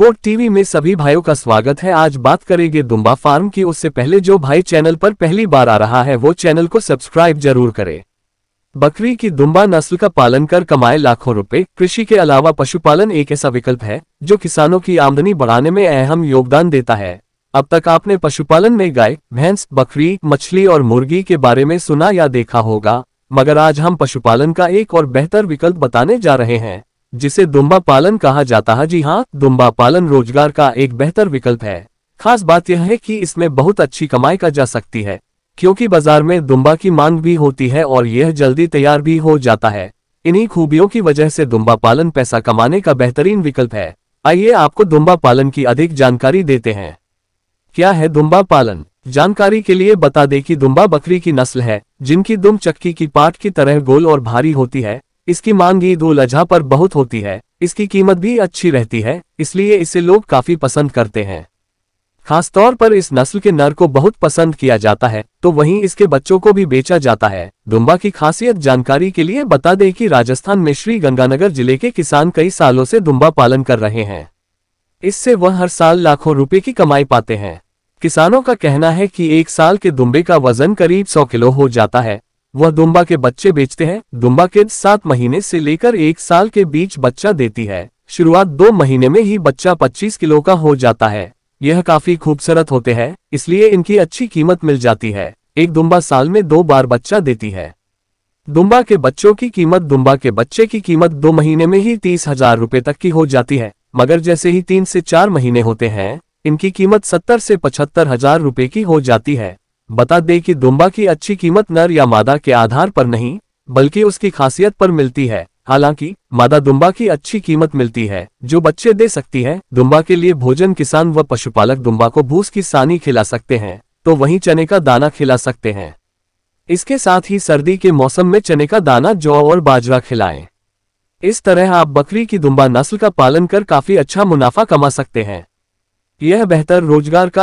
boat TV में सभी भाइयों का स्वागत है आज बात करेंगे दुम्बा फार्म की उससे पहले जो भाई चैनल पर पहली बार आ रहा है वो चैनल को सब्सक्राइब जरूर करे बकरी की दुम्बा नस्ल का पालन कर कमाए लाखों रुपए कृषि के अलावा पशुपालन एक ऐसा विकल्प है जो किसानों की आमदनी बढ़ाने में अहम योगदान देता है अब तक आपने पशुपालन में गाय भैंस बकरी मछली और मुर्गी के बारे में सुना या देखा होगा मगर आज हम पशुपालन का एक और बेहतर विकल्प बताने जा रहे हैं जिसे दुम्बा पालन कहा जाता है जी हाँ दुम्बा पालन रोजगार का एक बेहतर विकल्प है खास बात यह है कि इसमें बहुत अच्छी कमाई का जा सकती है क्योंकि बाजार में दुम्बा की मांग भी होती है और यह जल्दी तैयार भी हो जाता है इन्हीं खूबियों की वजह से दुम्बा पालन पैसा कमाने का बेहतरीन विकल्प है आइए आपको दुम्बा पालन की अधिक जानकारी देते हैं क्या है दुम्बा पालन जानकारी के लिए बता दें कि दुम्बा बकरी की नस्ल है जिनकी दुम चक्की की पाठ की तरह गोल और भारी होती है इसकी मांग ईद उल अजहा पर बहुत होती है इसकी कीमत भी अच्छी रहती है इसलिए इसे लोग काफी पसंद करते हैं खासतौर पर इस नस्ल के नर को बहुत पसंद किया जाता है तो वहीं इसके बच्चों को भी बेचा जाता है दुम्बा की खासियत जानकारी के लिए बता दें कि राजस्थान में श्री गंगानगर जिले के किसान कई सालों से दुम्बा पालन कर रहे हैं इससे वह हर साल लाखों रुपए की कमाई पाते हैं किसानों का कहना है कि एक साल के दुम्बे का वजन करीब सौ किलो हो जाता है वह दुम्बा के बच्चे बेचते हैं दुम्बा के सात महीने से लेकर एक साल के बीच बच्चा देती है शुरुआत दो महीने में ही बच्चा 25 किलो का हो जाता है यह काफी खूबसूरत होते हैं इसलिए इनकी अच्छी कीमत मिल जाती है एक दुम्बा साल में दो बार बच्चा देती है दुम्बा के बच्चों की कीमत दुम्बा के बच्चे की कीमत दो महीने में ही तीस हजार रुपये तक की हो जाती है मगर जैसे ही तीन से चार महीने होते हैं इनकी कीमत सत्तर से पचहत्तर हजार रुपए की हो जाती है बता दें कि दुम्बा की अच्छी कीमत नर या मादा के आधार पर नहीं बल्कि उसकी खासियत पर मिलती है हालांकि मादा दुम्बा की अच्छी कीमत मिलती है जो बच्चे दे सकती है दुम्बा के लिए भोजन किसान व पशुपालक दुम्बा को भूस की सानी खिला सकते हैं तो वही चने का दाना खिला सकते हैं इसके साथ ही सर्दी के मौसम में चने का दाना जौ और बाजरा खिलाएं इस तरह आप बकरी की दुम्बा नस्ल का पालन कर काफी अच्छा मुनाफा कमा सकते हैं यह बेहतर रोजगार का